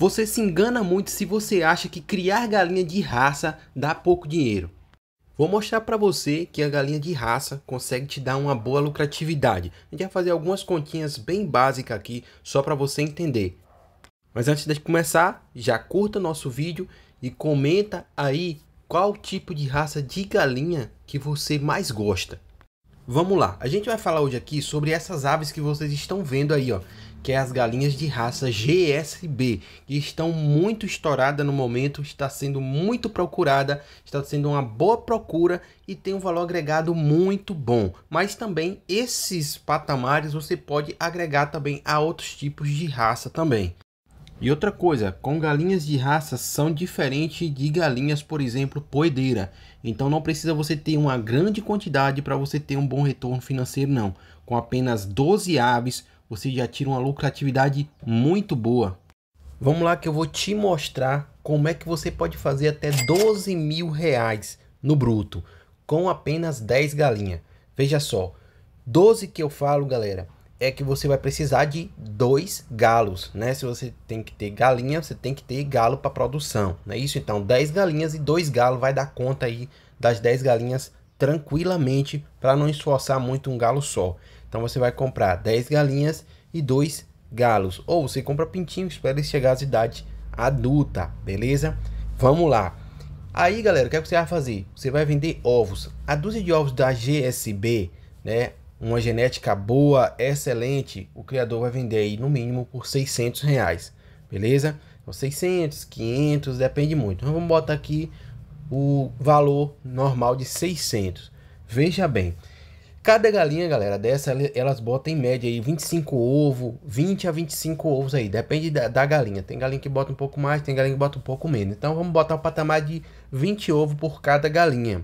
Você se engana muito se você acha que criar galinha de raça dá pouco dinheiro. Vou mostrar para você que a galinha de raça consegue te dar uma boa lucratividade. A gente vai fazer algumas continhas bem básicas aqui só para você entender. Mas antes de começar, já curta nosso vídeo e comenta aí qual tipo de raça de galinha que você mais gosta. Vamos lá, a gente vai falar hoje aqui sobre essas aves que vocês estão vendo aí, ó que é as galinhas de raça GSB, que estão muito estouradas no momento, está sendo muito procurada, está sendo uma boa procura e tem um valor agregado muito bom. Mas também esses patamares você pode agregar também a outros tipos de raça também. E outra coisa, com galinhas de raça são diferentes de galinhas, por exemplo, poedeira. Então não precisa você ter uma grande quantidade para você ter um bom retorno financeiro não. Com apenas 12 aves você já tira uma lucratividade muito boa. Vamos lá que eu vou te mostrar como é que você pode fazer até 12 mil reais no bruto com apenas 10 galinhas. Veja só, 12 que eu falo, galera, é que você vai precisar de dois galos, né? Se você tem que ter galinha, você tem que ter galo para produção, não é isso? Então, 10 galinhas e dois galos vai dar conta aí das 10 galinhas tranquilamente para não esforçar muito um galo só. Então você vai comprar 10 galinhas e 2 galos. Ou você compra pintinhos para eles chegar à idade adulta, beleza? Vamos lá. Aí, galera, o que, é que você vai fazer? Você vai vender ovos. A dúzia de ovos da GSB, né? Uma genética boa, excelente. O criador vai vender aí no mínimo por 600 reais, beleza? 600, então, 500, depende muito. Então, vamos botar aqui o valor normal de 600. Veja bem, Cada galinha, galera, dessa, elas botam em média aí 25 ovos, 20 a 25 ovos aí, depende da, da, galinha. Tem galinha que bota um pouco mais, tem galinha que bota um pouco menos. Então vamos botar o um patamar de 20 ovos por cada galinha.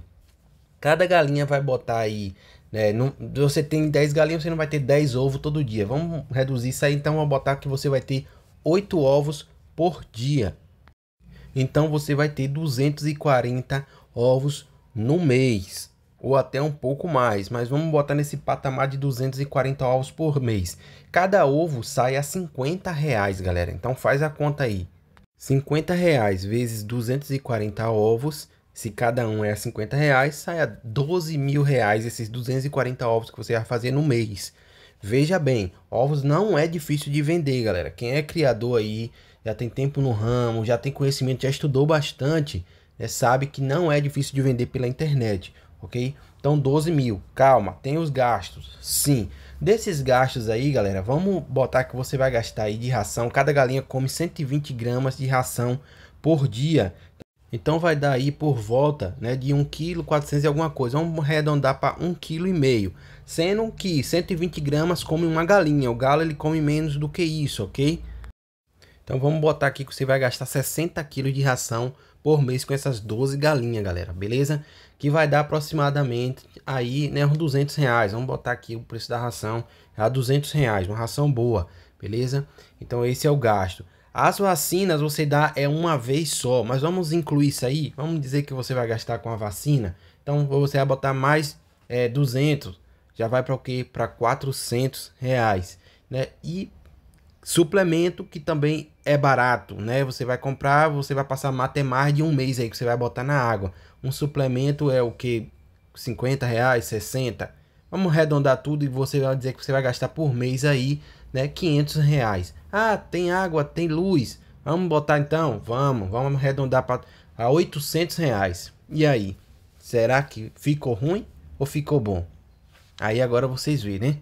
Cada galinha vai botar aí, né, você tem 10 galinhas, você não vai ter 10 ovos todo dia. Vamos reduzir isso aí, então vamos botar que você vai ter 8 ovos por dia. Então você vai ter 240 ovos no mês ou até um pouco mais, mas vamos botar nesse patamar de 240 ovos por mês. Cada ovo sai a 50 reais, galera. Então faz a conta aí. 50 reais vezes 240 ovos, se cada um é a 50 reais, sai a 12 mil reais esses 240 ovos que você vai fazer no mês. Veja bem, ovos não é difícil de vender, galera. Quem é criador aí, já tem tempo no ramo, já tem conhecimento, já estudou bastante, né, sabe que não é difícil de vender pela internet ok? Então 12 mil, calma, tem os gastos, sim. Desses gastos aí, galera, vamos botar que você vai gastar aí de ração, cada galinha come 120 gramas de ração por dia. Então vai dar aí por volta né, de 1,4 kg e alguma coisa, vamos arredondar para 1,5 kg. Sendo que 120 gramas come uma galinha, o galo ele come menos do que isso, ok? Então vamos botar aqui que você vai gastar 60 kg de ração por mês com essas 12 galinhas, galera, beleza? Que vai dar aproximadamente aí, né, uns 200 reais. Vamos botar aqui o preço da ração a 200 reais, uma ração boa, beleza? Então esse é o gasto. As vacinas você dá é uma vez só, mas vamos incluir isso aí. Vamos dizer que você vai gastar com a vacina. Então você vai botar mais é, 200, já vai para o quê? Para 400 reais, né? E suplemento que também é barato, né? Você vai comprar, você vai passar até mais de um mês aí que você vai botar na água. Um suplemento é o que? 50 reais, 60. Vamos arredondar tudo e você vai dizer que você vai gastar por mês aí, né? 500 reais. Ah, tem água, tem luz. Vamos botar então? Vamos, vamos arredondar para a 800 reais. E aí? Será que ficou ruim ou ficou bom? Aí agora vocês viram, né?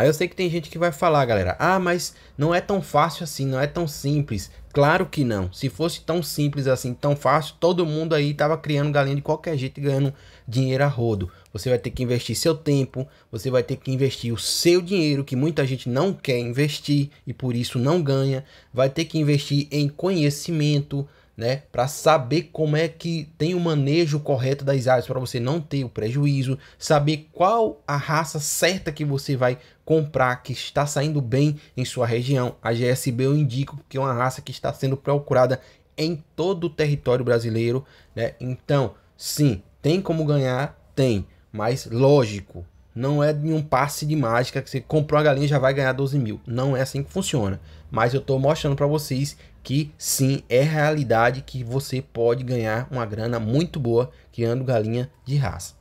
Aí eu sei que tem gente que vai falar, galera, ah, mas não é tão fácil assim, não é tão simples. Claro que não. Se fosse tão simples assim, tão fácil, todo mundo aí tava criando galinha de qualquer jeito e ganhando dinheiro a rodo. Você vai ter que investir seu tempo, você vai ter que investir o seu dinheiro, que muita gente não quer investir e por isso não ganha. Vai ter que investir em conhecimento, né, para saber como é que tem o manejo correto das aves para você não ter o prejuízo, saber qual a raça certa que você vai comprar que está saindo bem em sua região. A GSB eu indico que é uma raça que está sendo procurada em todo o território brasileiro, né? Então, sim, tem como ganhar, tem, mas lógico, não é de um passe de mágica que você comprou a galinha já vai ganhar 12 mil. Não é assim que funciona. Mas eu estou mostrando para vocês que sim é realidade que você pode ganhar uma grana muito boa criando galinha de raça.